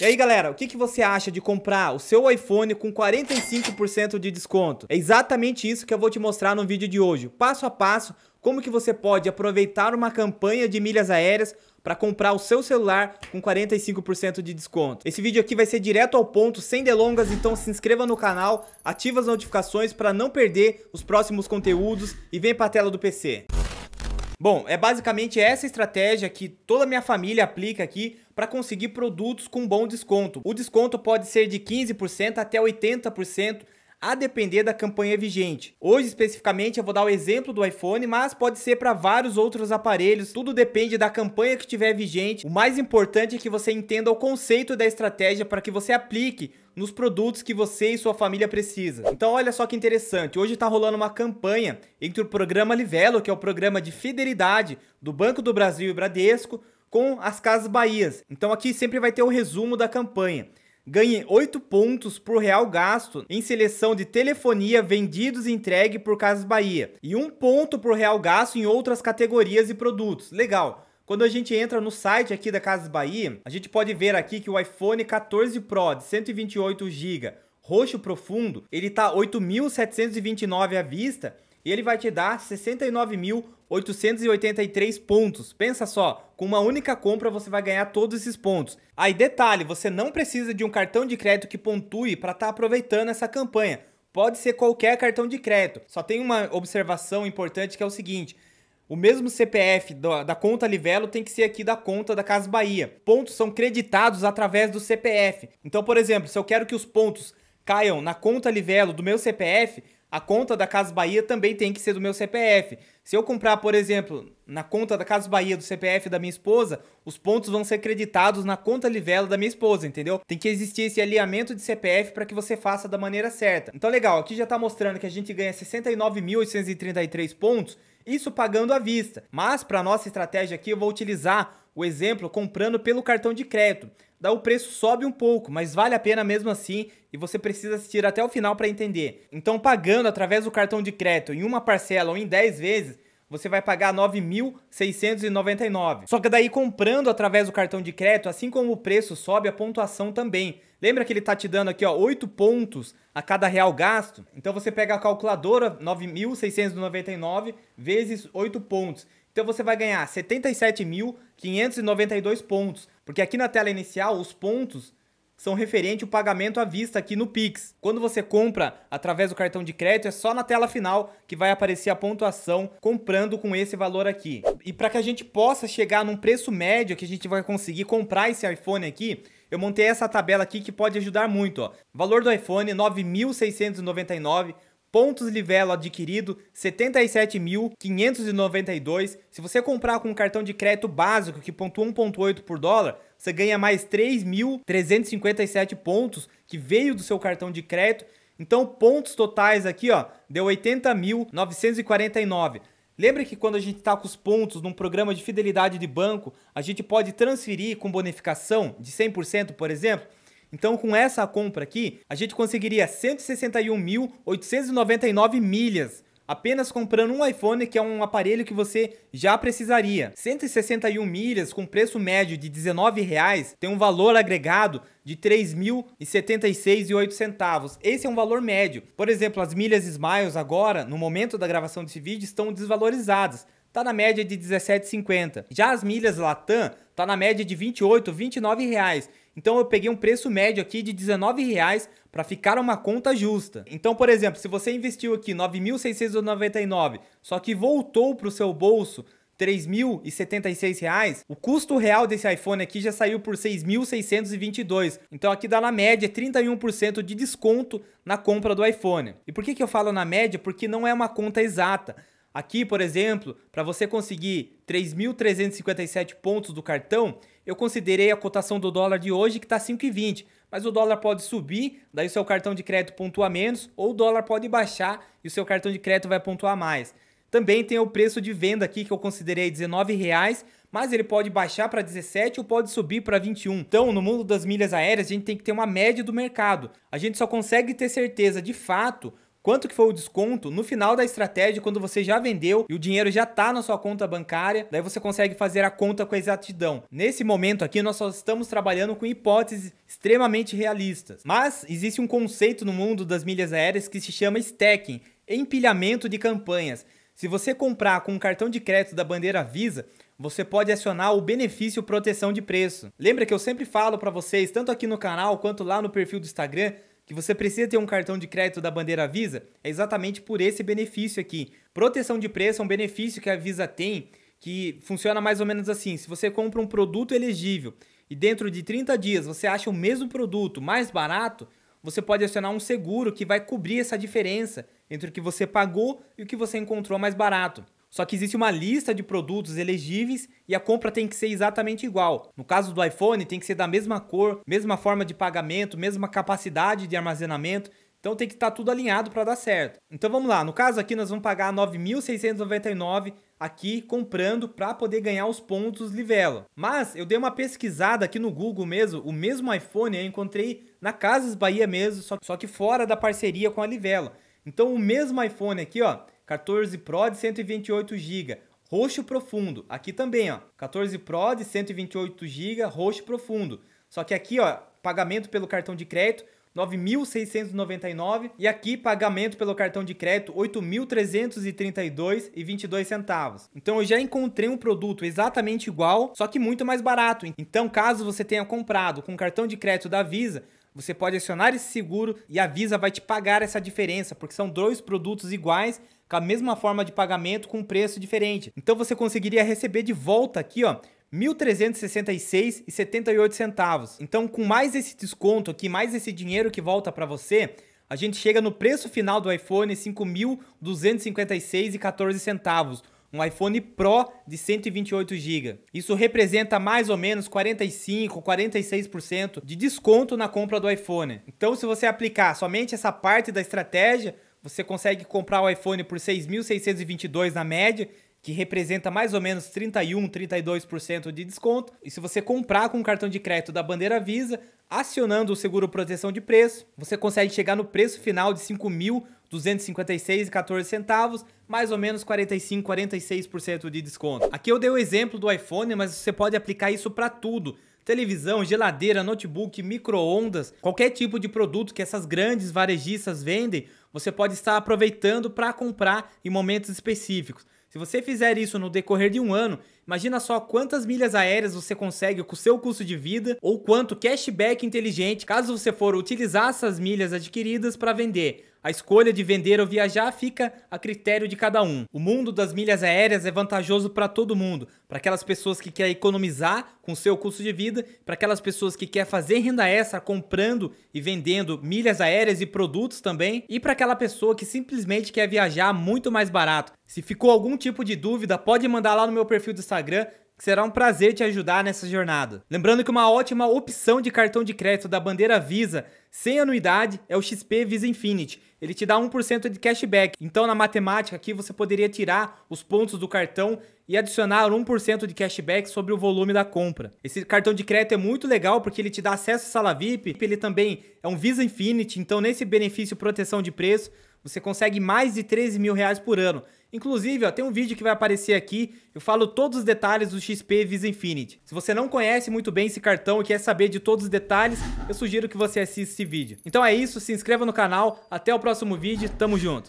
E aí galera, o que, que você acha de comprar o seu iPhone com 45% de desconto? É exatamente isso que eu vou te mostrar no vídeo de hoje, passo a passo, como que você pode aproveitar uma campanha de milhas aéreas para comprar o seu celular com 45% de desconto. Esse vídeo aqui vai ser direto ao ponto, sem delongas, então se inscreva no canal, ativa as notificações para não perder os próximos conteúdos e vem para a tela do PC. Bom, é basicamente essa estratégia que toda a minha família aplica aqui para conseguir produtos com bom desconto. O desconto pode ser de 15% até 80% a depender da campanha vigente. Hoje, especificamente, eu vou dar o exemplo do iPhone, mas pode ser para vários outros aparelhos, tudo depende da campanha que tiver vigente. O mais importante é que você entenda o conceito da estratégia para que você aplique nos produtos que você e sua família precisa. Então olha só que interessante, hoje está rolando uma campanha entre o programa Livelo, que é o programa de fidelidade do Banco do Brasil e Bradesco, com as Casas Bahias. Então aqui sempre vai ter o um resumo da campanha ganhe 8 pontos por real gasto em seleção de telefonia vendidos e entregue por Casas Bahia e 1 ponto por real gasto em outras categorias e produtos. Legal. Quando a gente entra no site aqui da Casas Bahia, a gente pode ver aqui que o iPhone 14 Pro de 128 GB roxo profundo, ele está 8.729 à vista e ele vai te dar 69.883 pontos. Pensa só, com uma única compra você vai ganhar todos esses pontos. Aí detalhe, você não precisa de um cartão de crédito que pontue para estar tá aproveitando essa campanha. Pode ser qualquer cartão de crédito. Só tem uma observação importante que é o seguinte: o mesmo CPF da conta Livelo tem que ser aqui da conta da Casa Bahia. Pontos são creditados através do CPF. Então, por exemplo, se eu quero que os pontos caiam na conta Livelo do meu CPF, a conta da Casa Bahia também tem que ser do meu CPF. Se eu comprar, por exemplo, na conta da Casa Bahia do CPF da minha esposa, os pontos vão ser creditados na conta Livelo da minha esposa, entendeu? Tem que existir esse alinhamento de CPF para que você faça da maneira certa. Então, legal, aqui já está mostrando que a gente ganha 69.833 pontos, isso pagando à vista. Mas, para nossa estratégia aqui, eu vou utilizar o exemplo, comprando pelo cartão de crédito. Daí o preço sobe um pouco, mas vale a pena mesmo assim e você precisa assistir até o final para entender. Então, pagando através do cartão de crédito em uma parcela ou em 10 vezes, você vai pagar 9.699. Só que daí comprando através do cartão de crédito, assim como o preço sobe, a pontuação também. Lembra que ele tá te dando aqui, ó, 8 pontos a cada real gasto? Então você pega a calculadora 9.699 vezes 8 pontos. Então você vai ganhar 77.592 pontos, porque aqui na tela inicial os pontos são referente ao pagamento à vista aqui no Pix. Quando você compra através do cartão de crédito, é só na tela final que vai aparecer a pontuação comprando com esse valor aqui. E para que a gente possa chegar num preço médio que a gente vai conseguir comprar esse iPhone aqui, eu montei essa tabela aqui que pode ajudar muito. Ó. Valor do iPhone 9.699 Pontos Livelo adquirido 77.592. Se você comprar com um cartão de crédito básico que pontua 1.8 por dólar, você ganha mais 3.357 pontos que veio do seu cartão de crédito. Então, pontos totais aqui, ó, deu 80.949. Lembra que quando a gente está com os pontos num programa de fidelidade de banco, a gente pode transferir com bonificação de 100%, por exemplo? Então, com essa compra aqui, a gente conseguiria 161.899 milhas apenas comprando um iPhone, que é um aparelho que você já precisaria. 161 milhas com preço médio de R$19,00 tem um valor agregado de R$3.076,08. centavos. Esse é um valor médio. Por exemplo, as milhas Smiles agora, no momento da gravação desse vídeo, estão desvalorizadas. Está na média de R$17,50. Já as milhas Latam tá na média de 28, 29 reais. Então eu peguei um preço médio aqui de R$19,00 para ficar uma conta justa. Então, por exemplo, se você investiu aqui 9.699, só que voltou para o seu bolso R$ 3.076, o custo real desse iPhone aqui já saiu por R$ 6.622. Então aqui dá na média 31% de desconto na compra do iPhone. E por que, que eu falo na média? Porque não é uma conta exata. Aqui, por exemplo, para você conseguir 3.357 pontos do cartão, eu considerei a cotação do dólar de hoje que está 5,20, mas o dólar pode subir, daí o seu cartão de crédito pontua menos, ou o dólar pode baixar e o seu cartão de crédito vai pontuar mais. Também tem o preço de venda aqui que eu considerei R$19,00, mas ele pode baixar para 17 ou pode subir para 21. Então, no mundo das milhas aéreas, a gente tem que ter uma média do mercado. A gente só consegue ter certeza de fato Quanto que foi o desconto no final da estratégia, quando você já vendeu e o dinheiro já está na sua conta bancária, daí você consegue fazer a conta com exatidão. Nesse momento aqui, nós só estamos trabalhando com hipóteses extremamente realistas. Mas existe um conceito no mundo das milhas aéreas que se chama stacking, empilhamento de campanhas. Se você comprar com um cartão de crédito da bandeira Visa, você pode acionar o benefício proteção de preço. Lembra que eu sempre falo para vocês, tanto aqui no canal quanto lá no perfil do Instagram, que você precisa ter um cartão de crédito da bandeira Visa é exatamente por esse benefício aqui. Proteção de preço é um benefício que a Visa tem que funciona mais ou menos assim: se você compra um produto elegível e dentro de 30 dias você acha o mesmo produto mais barato, você pode acionar um seguro que vai cobrir essa diferença entre o que você pagou e o que você encontrou mais barato. Só que existe uma lista de produtos elegíveis e a compra tem que ser exatamente igual. No caso do iPhone, tem que ser da mesma cor, mesma forma de pagamento, mesma capacidade de armazenamento. Então tem que estar tá tudo alinhado para dar certo. Então vamos lá, no caso aqui nós vamos pagar 9.699 aqui comprando para poder ganhar os pontos Livelo. Mas eu dei uma pesquisada aqui no Google mesmo, o mesmo iPhone eu encontrei na Casas Bahia mesmo, só que fora da parceria com a Livelo. Então o mesmo iPhone aqui, ó, 14 Pro de 128 GB, roxo profundo. Aqui também, ó, 14 Pro de 128 GB, roxo profundo. Só que aqui, ó, pagamento pelo cartão de crédito 9.699 e aqui pagamento pelo cartão de crédito 8.332,22 centavos. Então eu já encontrei um produto exatamente igual, só que muito mais barato. Então, caso você tenha comprado com cartão de crédito da Visa, você pode acionar esse seguro e a Visa vai te pagar essa diferença, porque são dois produtos iguais, com a mesma forma de pagamento, com um preço diferente. Então você conseguiria receber de volta aqui, ó, 1.366,78 centavos. Então, com mais esse desconto aqui, mais esse dinheiro que volta para você, a gente chega no preço final do iPhone 5.256,14 centavos um iPhone Pro de 128 GB. Isso representa mais ou menos 45, 46% de desconto na compra do iPhone. Então, se você aplicar somente essa parte da estratégia, você consegue comprar o iPhone por 6.622 na média, que representa mais ou menos 31, 32% de desconto. E se você comprar com o cartão de crédito da bandeira Visa, acionando o seguro proteção de preço, você consegue chegar no preço final de 5.000 256 e centavos, mais ou menos 45, 46% de desconto. Aqui eu dei o exemplo do iPhone, mas você pode aplicar isso para tudo. Televisão, geladeira, notebook, micro-ondas, qualquer tipo de produto que essas grandes varejistas vendem, você pode estar aproveitando para comprar em momentos específicos. Se você fizer isso no decorrer de um ano, imagina só quantas milhas aéreas você consegue com o seu custo de vida ou quanto cashback inteligente caso você for utilizar essas milhas adquiridas para vender. A escolha de vender ou viajar fica a critério de cada um. O mundo das milhas aéreas é vantajoso para todo mundo, para aquelas pessoas que querem economizar com seu custo de vida, para aquelas pessoas que querem fazer renda extra comprando e vendendo milhas aéreas e produtos também, e para aquela pessoa que simplesmente quer viajar muito mais barato. Se ficou algum tipo de dúvida, pode mandar lá no meu perfil do Instagram será um prazer te ajudar nessa jornada. Lembrando que uma ótima opção de cartão de crédito da bandeira Visa sem anuidade é o XP Visa Infinity. Ele te dá 1% de cashback. Então, na matemática aqui, você poderia tirar os pontos do cartão e adicionar 1% de cashback sobre o volume da compra. Esse cartão de crédito é muito legal porque ele te dá acesso à sala VIP, ele também é um Visa Infinity, então nesse benefício proteção de preço, você consegue mais de 13 mil reais por ano. Inclusive, ó, tem um vídeo que vai aparecer aqui, eu falo todos os detalhes do XP Visa Infinity. Se você não conhece muito bem esse cartão e quer saber de todos os detalhes, eu sugiro que você assista esse vídeo. Então é isso, se inscreva no canal, até o próximo vídeo, tamo junto!